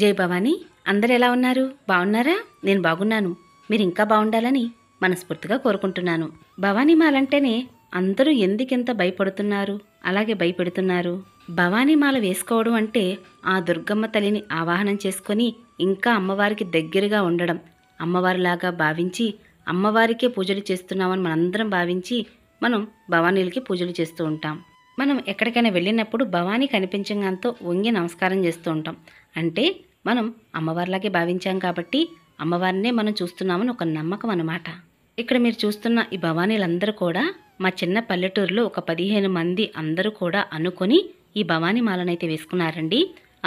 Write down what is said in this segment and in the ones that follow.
జై భవానీ అందరు ఎలా ఉన్నారు బాగున్నారా నేను బాగున్నాను మీరు ఇంకా బాగుండాలని మనస్ఫూర్తిగా కోరుకుంటున్నాను భవానీమాలంటేనే అందరూ ఎందుకింత భయపడుతున్నారు అలాగే భయపెడుతున్నారు భవానీమాల వేసుకోవడం అంటే ఆ దుర్గమ్మ తల్లిని ఆవాహనం చేసుకొని ఇంకా అమ్మవారికి దగ్గరగా ఉండడం అమ్మవారిలాగా భావించి అమ్మవారికే పూజలు చేస్తున్నామని మనందరం భావించి మనం భవానీలకి పూజలు చేస్తూ ఉంటాం మనం ఎక్కడికైనా వెళ్ళినప్పుడు భవానీ కనిపించగాంతో వంగి నమస్కారం చేస్తూ ఉంటాం అంటే మనం అమ్మవారిలాగే భావించాం కాబట్టి అమ్మవారినే మనం చూస్తున్నామని ఒక నమ్మకం అనమాట ఇక్కడ మీరు చూస్తున్న ఈ భవానీలందరూ కూడా మా చిన్న పల్లెటూరులో ఒక పదిహేను మంది అందరూ కూడా అనుకొని ఈ భవానీ మాలనైతే వేసుకున్నారండి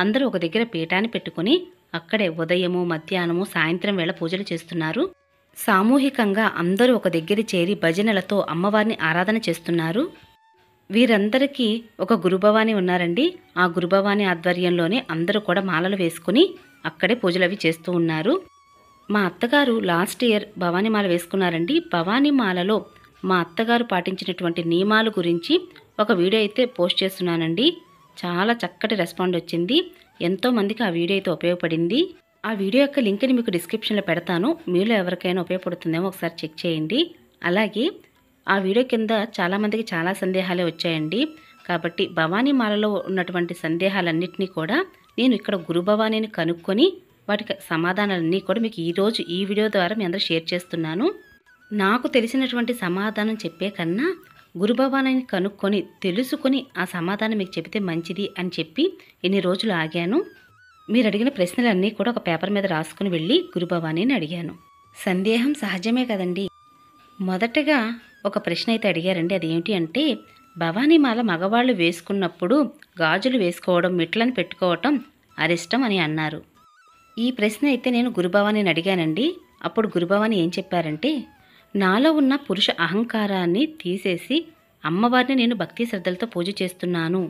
అందరూ ఒక దగ్గర పీఠాన్ని పెట్టుకుని అక్కడే ఉదయము మధ్యాహ్నము సాయంత్రం వేళ పూజలు చేస్తున్నారు సామూహికంగా అందరూ ఒక దగ్గర చేరి భజనలతో అమ్మవారిని ఆరాధన చేస్తున్నారు వీరందరికీ ఒక గురుభవాని ఉన్నారండి ఆ గురుభవాని ఆధ్వర్యంలోనే అందరూ కూడా మాలలు వేసుకుని అక్కడే పూజలవి చేస్తూ ఉన్నారు మా అత్తగారు లాస్ట్ ఇయర్ భవానీ మాల వేసుకున్నారండి భవానీ మాలలో మా అత్తగారు పాటించినటువంటి నియమాల గురించి ఒక వీడియో అయితే పోస్ట్ చేస్తున్నానండి చాలా చక్కటి రెస్పాండ్ వచ్చింది ఎంతోమందికి ఆ వీడియో అయితే ఉపయోగపడింది ఆ వీడియో యొక్క లింక్ని మీకు డిస్క్రిప్షన్లో పెడతాను మీలో ఎవరికైనా ఉపయోగపడుతుందేమో ఒకసారి చెక్ చేయండి అలాగే ఆ వీడియో కింద చాలామందికి చాలా సందేహాలే వచ్చాయండి కాబట్టి భవానీ మాలలో ఉన్నటువంటి సందేహాలన్నింటినీ కూడా నేను ఇక్కడ గురు భవానీని కనుక్కొని వాటికి సమాధానాలన్నీ కూడా మీకు ఈరోజు ఈ వీడియో ద్వారా మీ అందరూ షేర్ చేస్తున్నాను నాకు తెలిసినటువంటి సమాధానం చెప్పే కన్నా భవానీని కనుక్కొని తెలుసుకొని ఆ సమాధానం మీకు చెబితే మంచిది అని చెప్పి ఎన్ని రోజులు ఆగాను మీరు అడిగిన ప్రశ్నలన్నీ కూడా ఒక పేపర్ మీద రాసుకుని వెళ్ళి గురుభవానీని అడిగాను సందేహం సహజమే కదండి మొదటగా ఒక ప్రశ్న అయితే అడిగారండి అదేంటి అంటే భవానీమాల మగవాళ్ళు వేసుకున్నప్పుడు గాజులు వేసుకోవడం మిట్లను పెట్టుకోవటం అరిష్టం అని అన్నారు ఈ ప్రశ్న అయితే నేను గురుభవానిని అడిగానండి అప్పుడు గురుభవాని ఏం చెప్పారంటే నాలో ఉన్న పురుష అహంకారాన్ని తీసేసి అమ్మవారిని నేను భక్తి శ్రద్ధలతో పూజ చేస్తున్నాను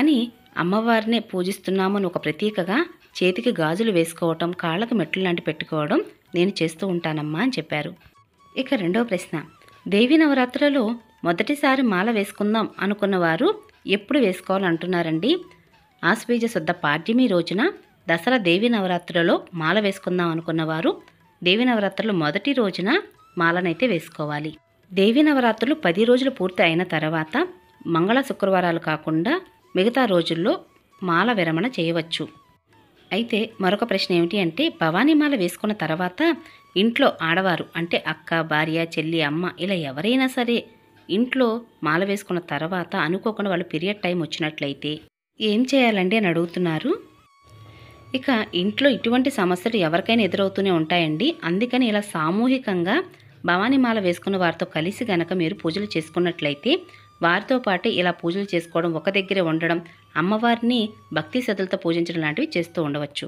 అని అమ్మవారిని పూజిస్తున్నామని ఒక ప్రతీకగా చేతికి గాజులు వేసుకోవటం కాళ్ళకు మెట్లు లాంటి పెట్టుకోవడం నేను చేస్తూ ఉంటానమ్మా అని చెప్పారు ఇక రెండో ప్రశ్న దేవి నవరాత్రులలో మొదటిసారి మాల వేసుకుందాం అనుకున్న వారు ఎప్పుడు వేసుకోవాలంటున్నారండి ఆశ్వీజ శుద్ధ పాడ్యమి రోజున దసరా దేవి నవరాత్రులలో మాల వేసుకుందాం అనుకున్నవారు దేవి నవరాత్రులు మొదటి రోజున మాలనైతే వేసుకోవాలి దేవి నవరాత్రులు పది రోజులు పూర్తి అయిన తర్వాత మంగళ శుక్రవారాలు కాకుండా మిగతా రోజుల్లో మాల విరమణ చేయవచ్చు అయితే మరొక ప్రశ్న ఏమిటి అంటే భవానీమాల వేసుకున్న తర్వాత ఇంట్లో ఆడవారు అంటే అక్క భార్య చెల్లి అమ్మ ఇలా ఎవరైనా సరే ఇంట్లో మాల వేసుకున్న తర్వాత అనుకోకుండా వాళ్ళు పీరియడ్ టైం వచ్చినట్లయితే ఏం చేయాలండి అని అడుగుతున్నారు ఇక ఇంట్లో ఇటువంటి సమస్యలు ఎవరికైనా ఎదురవుతూనే ఉంటాయండి అందుకని ఇలా సామూహికంగా భవానీమాల వేసుకున్న వారితో కలిసి గనక మీరు పూజలు చేసుకున్నట్లయితే వారితో పాటు ఇలా పూజలు చేసుకోవడం ఒక దగ్గరే ఉండడం అమ్మవారిని భక్తి శ్రద్ధలతో పూజించడం లాంటివి చేస్తూ ఉండవచ్చు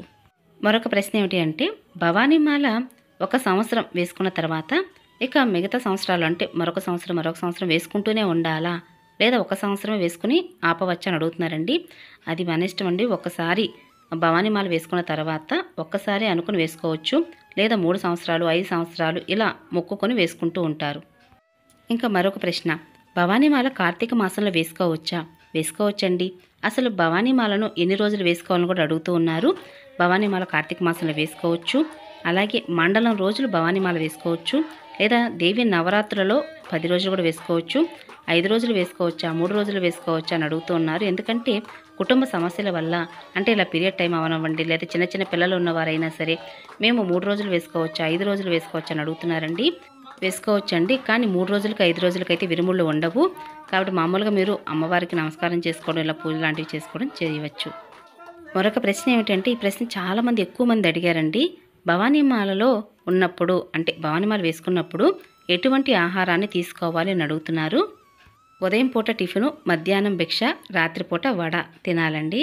మరొక ప్రశ్న ఏమిటి అంటే భవానీమాల ఒక సంవత్సరం వేసుకున్న తర్వాత ఇక మిగతా సంవత్సరాలు అంటే మరొక సంవత్సరం మరొక సంవత్సరం వేసుకుంటూనే ఉండాలా లేదా ఒక సంవత్సరం వేసుకుని ఆపవచ్చు అని అడుగుతున్నారండి అది మన ఇష్టం అండి ఒకసారి భవానీమాల వేసుకున్న తర్వాత ఒక్కసారి అనుకుని వేసుకోవచ్చు లేదా మూడు సంవత్సరాలు ఐదు సంవత్సరాలు ఇలా మొక్కుకొని వేసుకుంటూ ఉంటారు ఇంకా మరొక ప్రశ్న భవానీమాల కార్తీక మాసంలో వేసుకోవచ్చా వేసుకోవచ్చండి అసలు భవానీమాలను ఎన్ని రోజులు వేసుకోవాలని కూడా అడుగుతూ ఉన్నారు భవానీమాల కార్తీక మాసంలో వేసుకోవచ్చు అలాగే మండలం రోజులు భవానీమాల వేసుకోవచ్చు లేదా దేవి నవరాత్రులలో పది రోజులు కూడా వేసుకోవచ్చు ఐదు రోజులు వేసుకోవచ్చా మూడు రోజులు వేసుకోవచ్చా అని అడుగుతూ ఉన్నారు ఎందుకంటే కుటుంబ సమస్యల వల్ల అంటే ఇలా పీరియడ్ టైం అవనివ్వండి లేదా చిన్న చిన్న పిల్లలు ఉన్నవారైనా సరే మేము మూడు రోజులు వేసుకోవచ్చా ఐదు రోజులు వేసుకోవచ్చా అని అడుగుతున్నారండి వేసుకోవచ్చండి కానీ మూడు రోజులకి ఐదు రోజులకైతే విరుముళ్ళు ఉండవు కాబట్టి మామూలుగా మీరు అమ్మవారికి నమస్కారం చేసుకోవడం ఇలా పూజ లాంటివి చేసుకోవడం చేయవచ్చు మరొక ప్రశ్న ఏమిటంటే ఈ ప్రశ్న చాలామంది ఎక్కువ మంది అడిగారండి భవానీమాలలో ఉన్నప్పుడు అంటే భవానీమాల వేసుకున్నప్పుడు ఎటువంటి ఆహారాన్ని తీసుకోవాలి అని అడుగుతున్నారు ఉదయం పూట టిఫిను మధ్యాహ్నం భిక్ష రాత్రిపూట వడ తినాలండి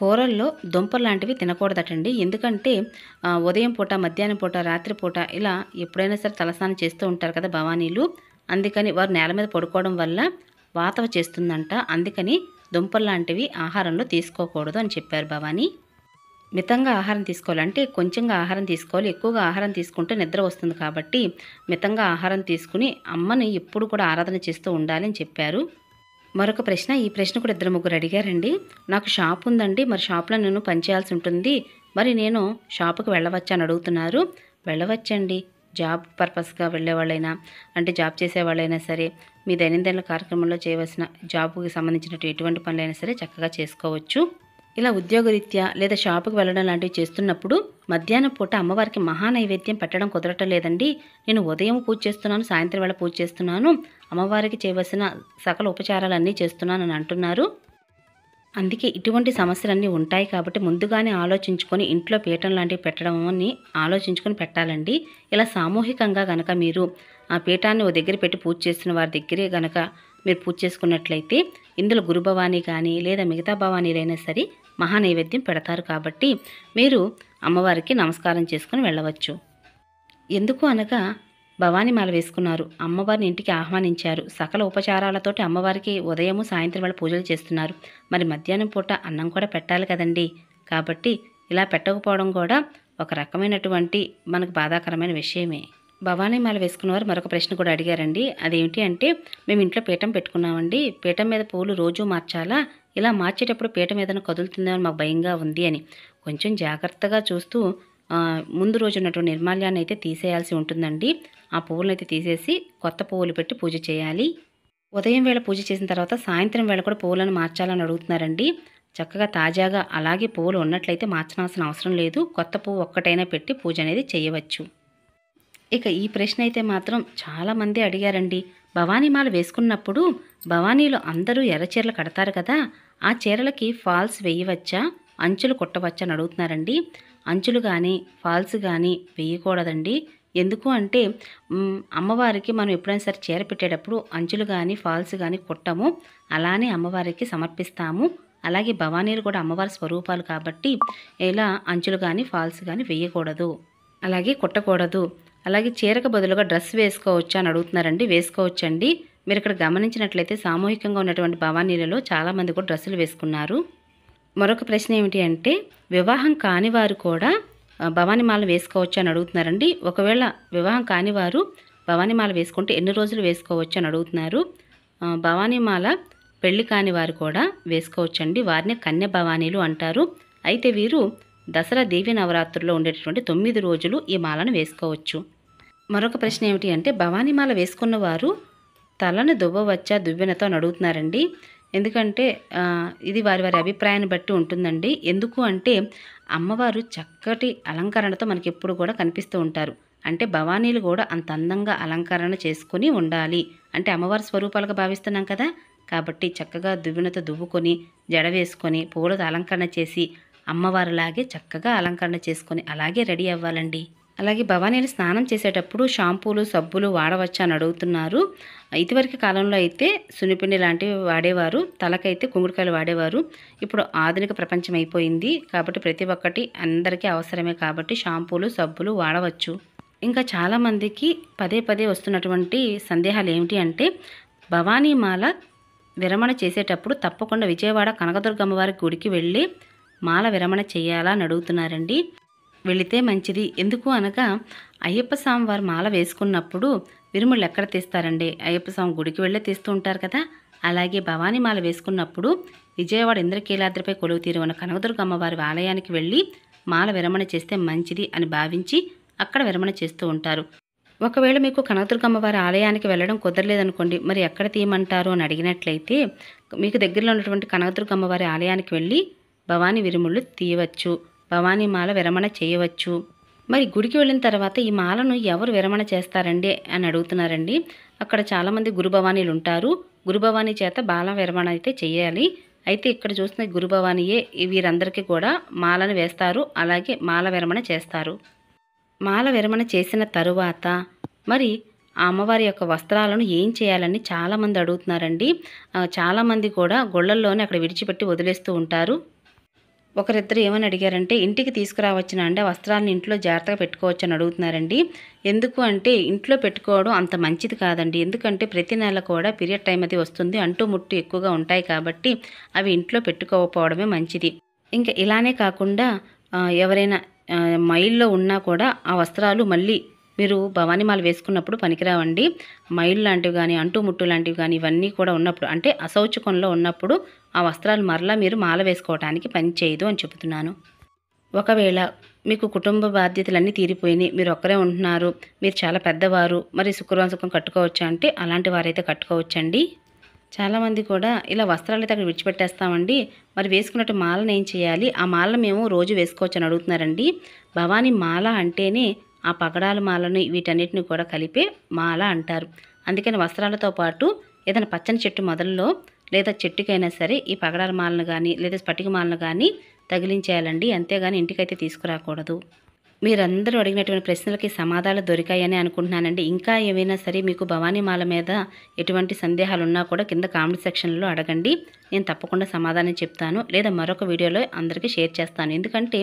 కూరల్లో దుంపలు లాంటివి తినకూడదటండి ఎందుకంటే ఉదయం పూట మధ్యాహ్నం పూట రాత్రి పూట ఇలా ఎప్పుడైనా సరే తలస్నానం చేస్తూ ఉంటారు కదా భవానీలు అందుకని వారు నేల మీద పడుకోవడం వల్ల వాతవ చేస్తుందంట అందుకని దుంపలు లాంటివి ఆహారంలో తీసుకోకూడదు అని చెప్పారు భవానీ మితంగా ఆహారం తీసుకోవాలంటే కొంచెంగా ఆహారం తీసుకోవాలి ఎక్కువగా ఆహారం తీసుకుంటే నిద్ర వస్తుంది కాబట్టి మితంగా ఆహారం తీసుకుని అమ్మని ఎప్పుడు కూడా ఆరాధన చేస్తూ ఉండాలని చెప్పారు మరొక ప్రశ్న ఈ ప్రశ్న కూడా ఇద్దరు ముగ్గురు అడిగారండి నాకు షాప్ ఉందండి మరి షాప్లో నేను పనిచేయాల్సి ఉంటుంది మరి నేను షాప్కి వెళ్ళవచ్చా అని అడుగుతున్నారు వెళ్ళవచ్చండి జాబ్ పర్పస్గా వెళ్ళేవాళ్ళైనా అంటే జాబ్ చేసేవాళ్ళైనా సరే మీ దైనందిన కార్యక్రమంలో చేయవలసిన జాబ్కి సంబంధించిన ఎటువంటి పనులైనా సరే చక్కగా చేసుకోవచ్చు ఇలా ఉద్యోగరీత్యా లేదా షాపుకి వెళ్ళడం లాంటివి చేస్తున్నప్పుడు మధ్యాహ్నం పూట అమ్మవారికి మహానైవేద్యం పెట్టడం కుదరటం లేదండి నేను ఉదయం పూజ చేస్తున్నాను సాయంత్రం వేళ పూజ చేస్తున్నాను అమ్మవారికి చేయవలసిన సకల ఉపచారాలన్నీ చేస్తున్నానని అంటున్నారు అందుకే ఇటువంటి సమస్యలన్నీ ఉంటాయి కాబట్టి ముందుగానే ఆలోచించుకొని ఇంట్లో పీఠం లాంటివి పెట్టడం ఆలోచించుకొని పెట్టాలండి ఇలా సామూహికంగా గనక మీరు ఆ పీఠాన్ని ఓ దగ్గర పెట్టి పూజ చేసిన వారి దగ్గరే గనక మీరు పూజ చేసుకున్నట్లయితే ఇందులో గురుభవాని కానీ లేదా మిగతా భవానీలైనా సరే మహానైవేద్యం పెడతారు కాబట్టి మీరు అమ్మవారికి నమస్కారం చేసుకుని వెళ్ళవచ్చు ఎందుకు అనగా భవానీ మాల వేసుకున్నారు అమ్మవారిని ఇంటికి ఆహ్వానించారు సకల ఉపచారాలతోటి అమ్మవారికి ఉదయము సాయంత్రం వేళ పూజలు చేస్తున్నారు మరి మధ్యాహ్నం పూట అన్నం కూడా పెట్టాలి కదండి కాబట్టి ఇలా పెట్టకపోవడం కూడా ఒక రకమైనటువంటి మనకు బాధాకరమైన విషయమే మాల వేసుకున్న వారు మరొక ప్రశ్న కూడా అడిగారండి అదేమిటి అంటే మేము ఇంట్లో పీఠం పెట్టుకున్నామండి పీఠం మీద పూలు రోజూ మార్చాలా ఇలా మార్చేటప్పుడు పీఠం ఏదైనా కదులుతుందేమో మాకు భయంగా ఉంది అని కొంచెం జాగ్రత్తగా చూస్తూ ముందు రోజు ఉన్నటువంటి నిర్మాల్యాన్ని అయితే తీసేయాల్సి ఉంటుందండి ఆ పువ్వులను అయితే తీసేసి కొత్త పువ్వులు పెట్టి పూజ చేయాలి ఉదయం వేళ పూజ చేసిన తర్వాత సాయంత్రం వేళ కూడా పువ్వులను మార్చాలని అడుగుతున్నారండి చక్కగా తాజాగా అలాగే పువ్వులు ఉన్నట్లయితే మార్చాల్సిన అవసరం లేదు కొత్త పువ్వు ఒక్కటైనా పెట్టి పూజ అనేది చేయవచ్చు ఇక ఈ ప్రశ్న అయితే మాత్రం చాలామంది అడిగారండి భవానీమాల వేసుకున్నప్పుడు భవానీలో అందరూ ఎర్ర చీరలు కడతారు కదా ఆ చీరలకి ఫాల్స్ వేయవచ్చా అంచులు కుట్టవచ్చా అని అడుగుతున్నారండి అంచులు కానీ ఫాల్స్ కానీ వేయకూడదండి ఎందుకు అంటే అమ్మవారికి మనం ఎప్పుడైనా సరే చీర పెట్టేటప్పుడు అంచులు కానీ ఫాల్స్ కానీ కుట్టము అలానే అమ్మవారికి సమర్పిస్తాము అలాగే భవానీలు కూడా అమ్మవారి స్వరూపాలు కాబట్టి ఇలా అంచులు కానీ ఫాల్స్ కానీ వేయకూడదు అలాగే కుట్టకూడదు అలాగే చీరకు బదులుగా డ్రెస్ వేసుకోవచ్చు అని అడుగుతున్నారండి వేసుకోవచ్చండి మీరు ఇక్కడ గమనించినట్లయితే సామూహికంగా ఉన్నటువంటి భవానీలలో చాలామంది కూడా డ్రెస్సులు వేసుకున్నారు మరొక ప్రశ్న ఏమిటి అంటే వివాహం కాని వారు కూడా భవానీమాల వేసుకోవచ్చు అని అడుగుతున్నారండి ఒకవేళ వివాహం కాని వారు భవానీమాల వేసుకుంటే ఎన్ని రోజులు వేసుకోవచ్చు అని అడుగుతున్నారు భవానీమాల పెళ్లి కాని వారు కూడా వేసుకోవచ్చండి వారిని కన్య భవానీలు అంటారు అయితే వీరు దసరా దేవి నవరాత్రుల్లో ఉండేటటువంటి తొమ్మిది రోజులు ఈ మాలను వేసుకోవచ్చు మరొక ప్రశ్న ఏమిటి అంటే భవానీమాల వేసుకున్న వారు తలను దువ్వవచ్చా దువ్వెనతో అని అడుగుతున్నారండి ఎందుకంటే ఇది వారి వారి అభిప్రాయాన్ని బట్టి ఉంటుందండి ఎందుకు అంటే అమ్మవారు చక్కటి అలంకరణతో మనకి ఎప్పుడు కూడా కనిపిస్తూ ఉంటారు అంటే భవానీలు కూడా అంత అందంగా అలంకరణ చేసుకుని ఉండాలి అంటే అమ్మవారి స్వరూపాలుగా భావిస్తున్నాం కదా కాబట్టి చక్కగా దువ్వెనతో దువ్వుకొని జడ వేసుకొని పూలతో అలంకరణ చేసి అమ్మవారిలాగే చక్కగా అలంకరణ చేసుకొని అలాగే రెడీ అవ్వాలండి అలాగే భవానీలు స్నానం చేసేటప్పుడు షాంపూలు సబ్బులు వాడవచ్చా అని అడుగుతున్నారు ఇదివరకు కాలంలో అయితే సున్నిపిండి లాంటివి వాడేవారు తలకైతే కుంగుడుకాయలు వాడేవారు ఇప్పుడు ఆధునిక ప్రపంచం అయిపోయింది కాబట్టి ప్రతి ఒక్కటి అందరికీ అవసరమే కాబట్టి షాంపూలు సబ్బులు వాడవచ్చు ఇంకా చాలామందికి పదే పదే వస్తున్నటువంటి సందేహాలు ఏమిటి అంటే భవానీమాల విరమణ చేసేటప్పుడు తప్పకుండా విజయవాడ కనకదుర్గమ్మవారి గుడికి వెళ్ళి మాల విరమణ చేయాలా అని అడుగుతున్నారండి వెళితే మంచిది ఎందుకు అనగా అయ్యప్ప స్వామి వారు మాల వేసుకున్నప్పుడు విరుములు ఎక్కడ తీస్తారండి అయ్యప్ప స్వామి గుడికి వెళ్ళే తీస్తూ ఉంటారు కదా అలాగే భవానీ మాల వేసుకున్నప్పుడు విజయవాడ ఇంద్రకీలాద్రిపై కొలువు ఉన్న కనకదుర్గమ్మ వారి ఆలయానికి వెళ్ళి మాల విరమణ చేస్తే మంచిది అని భావించి అక్కడ విరమణ చేస్తూ ఉంటారు ఒకవేళ మీకు కనకదుర్గమ్మ వారి ఆలయానికి వెళ్ళడం కుదరలేదనుకోండి మరి ఎక్కడ తీయమంటారు అని అడిగినట్లయితే మీకు దగ్గరలో ఉన్నటువంటి కనకదుర్గమ్మ వారి ఆలయానికి వెళ్ళి భవానీ విరుములు తీయవచ్చు భవానీ మాల విరమణ చేయవచ్చు మరి గుడికి వెళ్ళిన తర్వాత ఈ మాలను ఎవరు విరమణ చేస్తారండి అని అడుగుతున్నారండి అక్కడ చాలామంది గురుభవానీలు ఉంటారు గురుభవానీ చేత బాల విరమణ అయితే చేయాలి అయితే ఇక్కడ చూసిన గురుభవానీయే వీరందరికీ కూడా మాలను వేస్తారు అలాగే మాల విరమణ చేస్తారు మాల విరమణ చేసిన తరువాత మరి అమ్మవారి యొక్క వస్త్రాలను ఏం చేయాలని చాలామంది అడుగుతున్నారండి చాలామంది కూడా గొళ్ళల్లోనే అక్కడ విడిచిపెట్టి వదిలేస్తూ ఉంటారు ఒకరిద్దరు ఏమని అడిగారంటే ఇంటికి తీసుకురావచ్చిన అంటే వస్త్రాలను ఇంట్లో జాగ్రత్తగా పెట్టుకోవచ్చు అని అడుగుతున్నారండి ఎందుకు అంటే ఇంట్లో పెట్టుకోవడం అంత మంచిది కాదండి ఎందుకంటే ప్రతి నెల కూడా పీరియడ్ టైం అది వస్తుంది అంటూ ముట్టు ఎక్కువగా ఉంటాయి కాబట్టి అవి ఇంట్లో పెట్టుకోకపోవడమే మంచిది ఇంకా ఇలానే కాకుండా ఎవరైనా మైల్లో ఉన్నా కూడా ఆ వస్త్రాలు మళ్ళీ మీరు మాల వేసుకున్నప్పుడు పనికిరావండి మైలు లాంటివి కానీ అంటుముట్టు లాంటివి కానీ ఇవన్నీ కూడా ఉన్నప్పుడు అంటే అసౌచుకంలో ఉన్నప్పుడు ఆ వస్త్రాలు మరలా మీరు మాల వేసుకోవడానికి పని చేయదు అని చెబుతున్నాను ఒకవేళ మీకు కుటుంబ బాధ్యతలన్నీ తీరిపోయినాయి మీరు ఒక్కరే ఉంటున్నారు మీరు చాలా పెద్దవారు మరి శుక్రవారం సుఖం కట్టుకోవచ్చా అంటే అలాంటి వారైతే కట్టుకోవచ్చండి చాలామంది కూడా ఇలా వస్త్రాలు అయితే అక్కడ విడిచిపెట్టేస్తామండి మరి వేసుకున్నట్టు మాలను ఏం చేయాలి ఆ మాలను మేము రోజు వేసుకోవచ్చు అని అడుగుతున్నారండి భవానీ మాల అంటేనే ఆ పగడాల మాలను వీటన్నిటిని కూడా కలిపే మాల అంటారు అందుకని వస్త్రాలతో పాటు ఏదైనా పచ్చని చెట్టు మొదలలో లేదా చెట్టుకైనా సరే ఈ పగడాల మాలను కానీ లేదా స్పటిక మాలను కానీ తగిలించేయాలండి అంతేగాని ఇంటికైతే తీసుకురాకూడదు మీరందరూ అడిగినటువంటి ప్రశ్నలకి సమాధానాలు దొరికాయని అనుకుంటున్నానండి ఇంకా ఏమైనా సరే మీకు భవానీ మాల మీద ఎటువంటి సందేహాలు ఉన్నా కూడా కింద కామెంట్ సెక్షన్లో అడగండి నేను తప్పకుండా సమాధానం చెప్తాను లేదా మరొక వీడియోలో అందరికీ షేర్ చేస్తాను ఎందుకంటే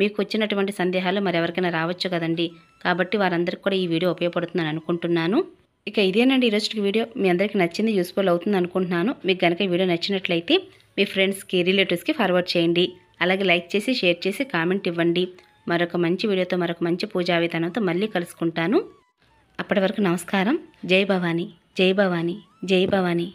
మీకు వచ్చినటువంటి సందేహాలు మరెవరికైనా రావచ్చు కదండి కాబట్టి వారందరికీ కూడా ఈ వీడియో ఉపయోగపడుతుందని అనుకుంటున్నాను ఇక ఇదేనండి రోజుకి వీడియో మీ అందరికీ నచ్చింది యూస్ఫుల్ అవుతుంది అనుకుంటున్నాను మీకు కనుక ఈ వీడియో నచ్చినట్లయితే మీ ఫ్రెండ్స్కి రిలేటివ్స్కి ఫార్వర్డ్ చేయండి అలాగే లైక్ చేసి షేర్ చేసి కామెంట్ ఇవ్వండి మరొక మంచి వీడియోతో మరొక మంచి పూజా విధానంతో మళ్ళీ కలుసుకుంటాను అప్పటి వరకు నమస్కారం జై భవానీ జై భవానీ జై భవానీ